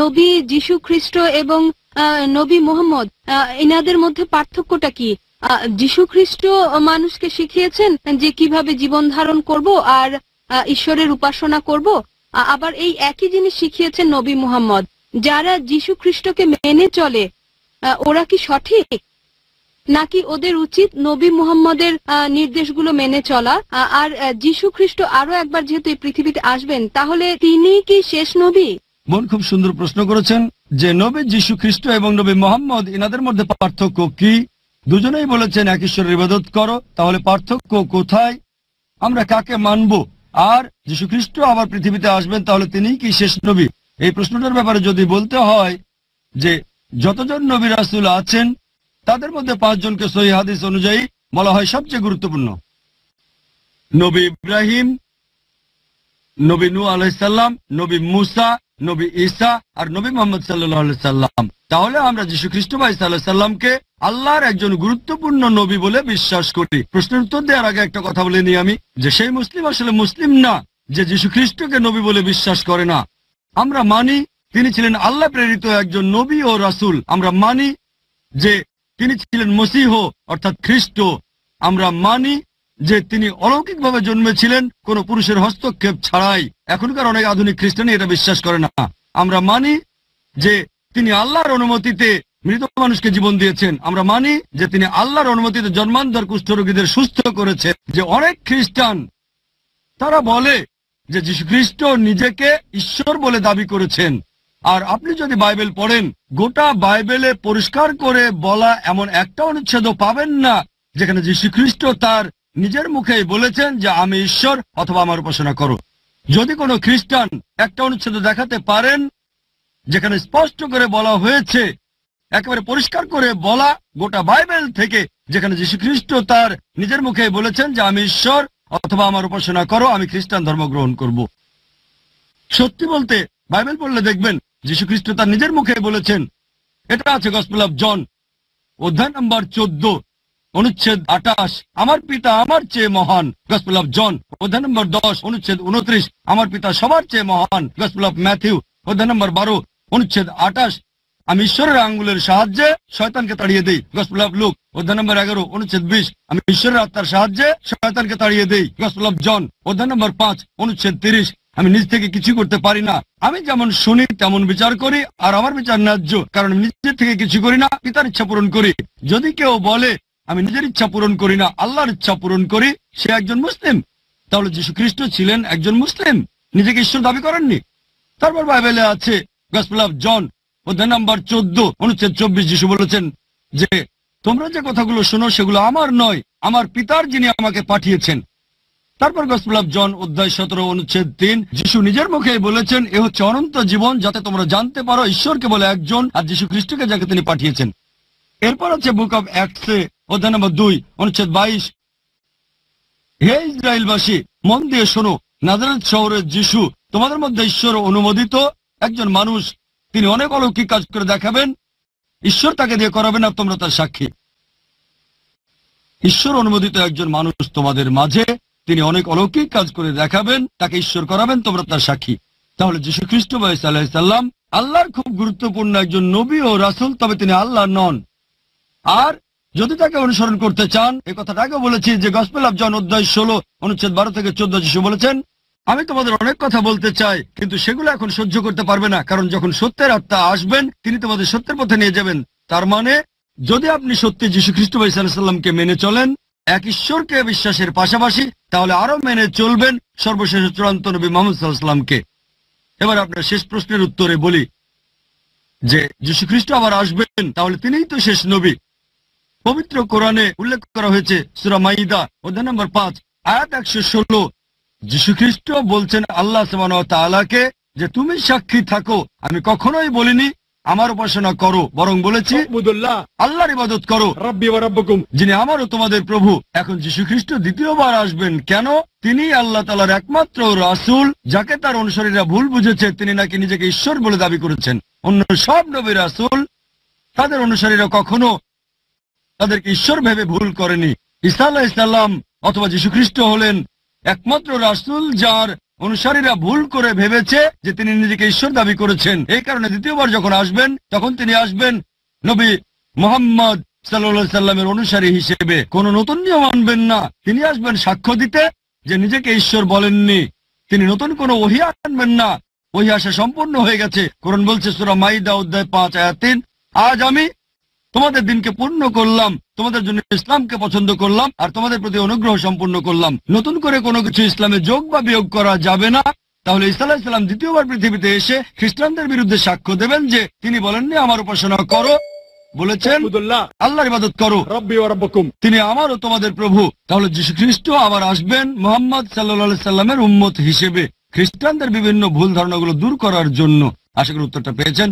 নবী যিশু খ্রিস্ট এবং নবী মোহাম্মদ এনাদের মধ্যে পার্থক্যটা কি যিশু খ্রিস্ট মানুষকে শিখিয়েছেন যে কিভাবে জীবন ধারণ করব আর ঈশ্বরের উপাসনা করব আবার এই একই জিনিস শিখিয়েছেন নবী মুহাম্মদ যারা যিশু খ্রিস্টকে মেনে চলে ওরা কি সঠিক নাকি ওদের উচিত নবী মুহাম্মদের নির্দেশগুলো মেনে চলা আর যিশু খ্রিস্ট আরো একবার যেহেতু এই পৃথিবীতে আসবেন তাহলে তিনি কি শেষ নবী মন খুব সুন্দর প্রশ্ন করেছেন যে নবী যীশু খ্রিস্ট এবং নবী মোহাম্মদ ইনাদের মধ্যে পার্থক্য কি দুজনেই বলেছেন এক ঈশ্বরের ইবাদত করো তাহলে পার্থক্য কোথায় আমরা কাকে মানব আর যীশু খ্রিস্ট আবার পৃথিবীতে আসবেন তাহলে তিনি কি শেষ নবী এই প্রশ্নটার ব্যাপারে যদি বলতে হয় যে যতজন নবী রাসুল আছেন তাদের মধ্যে পাঁচজনকে সহি হাদিস অনুযায়ী বলা হয় সবচেয়ে গুরুত্বপূর্ণ নবী ইব্রাহিম নবী নু আলাইসাল্লাম নবী মুসা নবী ঈসা আর নবী মোহাম্মদ সাল্লাহ সাল্লাম তাহলে আমরা যীশু খ্রিস্ট ভাই সাল্লাহ সাল্লামকে আল্লাহর একজন গুরুত্বপূর্ণ নবী বলে বিশ্বাস করি প্রশ্নের উত্তর দেওয়ার আগে একটা কথা বলে নিই আমি যে সেই মুসলিম আসলে মুসলিম না যে যীশু খ্রিস্টকে নবী বলে বিশ্বাস করে না আমরা মানি তিনি ছিলেন আল্লাহ প্রেরিত একজন নবী ও রাসুল আমরা মানি যে তিনি ছিলেন মসিহ অর্থাৎ খ্রিস্ট আমরা মানি যে তিনি অলৌকিকভাবে জন্মেছিলেন কোনো পুরুষের হস্তক্ষেপ ছাড়াই এখনকার অনেক আধুনিক খ্রিস্টানই এটা বিশ্বাস করে না আমরা মানি যে তিনি আল্লাহর অনুমতিতে মৃত মানুষকে জীবন দিয়েছেন আমরা মানি যে তিনি আল্লাহর অনুমতিতে জন্মান্তর কুষ্ঠরোগীদের সুস্থ করেছে যে অনেক খ্রিস্টান তারা বলে যে যীশু খ্রিস্ট নিজেকে ঈশ্বর বলে দাবি করেছেন আর আপনি যদি বাইবেল পড়েন গোটা বাইবেলে পরিষ্কার করে বলা এমন একটা অনুচ্ছেদ পাবেন না যেখানে যীশু খ্রিস্ট তার নিজের মুখেই বলেছেন যে আমি ঈশ্বর অথবা আমার উপাসনা করো যদি কোনো খ্রিস্টান একটা অনুচ্ছেদ দেখাতে পারেন যেখানে স্পষ্ট করে বলা হয়েছে একেবারে পরিষ্কার করে বলা গোটা বাইবেল থেকে যেখানে যীশু খ্রিস্ট তার নিজের মুখে বলেছেন যে আমি ঈশ্বর অথবা আমার উপাসনা করো আমি খ্রিস্টান ধর্ম গ্রহণ করব সত্যি বলতে বাইবেল পড়লে দেখবেন যীশু খ্রিস্ট তার নিজের মুখে বলেছেন এটা আছে গসপেল অফ জন অধ্যায় নম্বর চোদ্দ অনুচ্ছেদ আটাশ আমার পিতা আমার চেয়ে মহান গসপুল অফ জন অধ্যায় নম্বর দশ অনুচ্ছেদ উনত্রিশ আমার পিতা সবার চেয়ে মহান গসপুল অফ ম্যাথিউ অধ্যায় নম্বর বারো অনুচ্ছেদ আটাশ আমি ঈশ্বরের আঙ্গুলের সাহায্যে শয়তানকে তাড়িয়ে দিই গসপুল অফ লুক অধ্যায় নম্বর এগারো অনুচ্ছেদ বিশ আমি ঈশ্বরের আত্মার সাহায্যে শয়তানকে তাড়িয়ে দিই গসপুল অফ জন অধ্যায় নম্বর পাঁচ অনুচ্ছেদ তিরিশ আমি নিজ থেকে কিছু করতে পারি না আমি যেমন শুনি তেমন বিচার করি আর আমার বিচার ন্যায্য কারণ নিজের থেকে কিছু করি না পিতার ইচ্ছা পূরণ করি যদি কেউ বলে আমি নিজের ইচ্ছা পূরণ করি না আল্লাহর ইচ্ছা পূরণ করি সে একজন মুসলিম তাহলে যীশু খ্রিস্ট ছিলেন একজন মুসলিম নিজেকে ঈশ্বর দাবি করেননি তারপর বাইবেলে আছে গসপেল জন অধ্যায় নাম্বার চোদ্দ অনুচ্ছেদ চব্বিশ যিশু বলেছেন যে তোমরা যে কথাগুলো শোনো সেগুলো আমার নয় আমার পিতার যিনি আমাকে পাঠিয়েছেন তারপর গসপেল জন অধ্যায় সতেরো অনুচ্ছেদ তিন যিশু নিজের মুখে বলেছেন এ হচ্ছে অনন্ত জীবন যাতে তোমরা জানতে পারো ঈশ্বরকে বলে একজন আর যিশু খ্রিস্টকে যাকে তিনি পাঠিয়েছেন এরপর আছে বুক অব অ্যাক্টসে অধ্যায় নম্বর দুই অনুচ্ছেদ বাইশ হে ইসরায়েলবাসী মন দিয়ে শোনো নাজারাত শহরের যিশু তোমাদের মধ্যে ঈশ্বর অনুমোদিত একজন মানুষ তিনি অনেক অলৌকিক কাজ করে দেখাবেন ঈশ্বর তাকে দিয়ে করাবেন আর তোমরা তার সাক্ষী ঈশ্বর অনুমোদিত একজন মানুষ তোমাদের মাঝে তিনি অনেক অলৌকিক কাজ করে দেখাবেন তাকে ঈশ্বর করাবেন তোমরা তার সাক্ষী তাহলে যীশু খ্রিস্ট সাল্লাম আল্লাহর খুব গুরুত্বপূর্ণ একজন নবী ও রাসুল তবে তিনি আল্লাহ নন আর যদি তাকে অনুসরণ করতে চান এই কথাটা আগে বলেছি যে গসপেল অব জন অধ্যায় ষোলো অনুচ্ছেদ বারো থেকে চোদ্দ যিশু বলেছেন আমি তোমাদের অনেক কথা বলতে চাই কিন্তু সেগুলো এখন সহ্য করতে পারবে না কারণ যখন সত্যের আত্মা আসবেন তিনি তোমাদের সত্যের পথে নিয়ে যাবেন তার মানে যদি আপনি সত্যি যীশু খ্রিস্ট সাল্লামকে মেনে চলেন এক ঈশ্বরকে বিশ্বাসের পাশাপাশি তাহলে আরো মেনে চলবেন সর্বশেষ চূড়ান্ত নবী মোহাম্মদ সাল্লাহামকে এবার আপনার শেষ প্রশ্নের উত্তরে বলি যে যীশু খ্রিস্ট আবার আসবেন তাহলে তিনিই তো শেষ নবী পবিত্র কোরআনে উল্লেখ করা হয়েছে সুরা মাইদা অধ্যায় নম্বর পাঁচ আয়াত একশো ষোলো যীশু খ্রিস্ট বলছেন আল্লাহ তালাকে যে তুমি সাক্ষী থাকো আমি কখনোই বলিনি আমার উপাসনা করো বরং বলেছি আল্লাহর ইবাদত করো যিনি আমারও তোমাদের প্রভু এখন যীশু খ্রিস্ট দ্বিতীয়বার আসবেন কেন তিনি আল্লাহ তালার একমাত্র রাসুল যাকে তার অনুসারীরা ভুল বুঝেছে তিনি নাকি নিজেকে ঈশ্বর বলে দাবি করেছেন অন্য সব নবী রাসুল তাদের অনুসারীরা কখনো তাদেরকে ঈশ্বর ভেবে ভুল করেনি ইসা আল্লাহ অথবা যীশু খ্রিস্ট হলেন একমাত্র রাসুল যার অনুসারীরা ভুল করে ভেবেছে যে তিনি নিজেকে ঈশ্বর দাবি করেছেন এই কারণে দ্বিতীয়বার যখন আসবেন তখন তিনি আসবেন নবী মোহাম্মদ সাল্লা সাল্লামের অনুসারী হিসেবে কোন নতুন নিয়ম আনবেন না তিনি আসবেন সাক্ষ্য দিতে যে নিজেকে ঈশ্বর বলেননি তিনি নতুন কোনো ওহি আনবেন না ওহি আসা সম্পূর্ণ হয়ে গেছে করণ বলছে সুরা মাইদা অধ্যায় পাঁচ আয়াতিন আজ আমি তোমাদের দিনকে পূর্ণ করলাম তোমাদের জন্য ইসলামকে পছন্দ করলাম আর তোমাদের প্রতি অনুগ্রহ সম্পূর্ণ করলাম নতুন করে কোনো কিছু ইসলামে যোগ বা বিয়োগ করা যাবে না তাহলে ইসলাম ইসলাম দ্বিতীয়বার পৃথিবীতে এসে খ্রিস্টানদের বিরুদ্ধে সাক্ষ্য দেবেন যে তিনি বলেননি আমার উপাসনা করো বলেছেন আল্লাহর ইবাদত করো তিনি আমারও তোমাদের প্রভু তাহলে যীশু খ্রিস্ট আবার আসবেন মোহাম্মদ সাল্লা সাল্লামের উম্মত হিসেবে খ্রিস্টানদের বিভিন্ন ভুল ধারণাগুলো দূর করার জন্য আশা করি উত্তরটা পেয়েছেন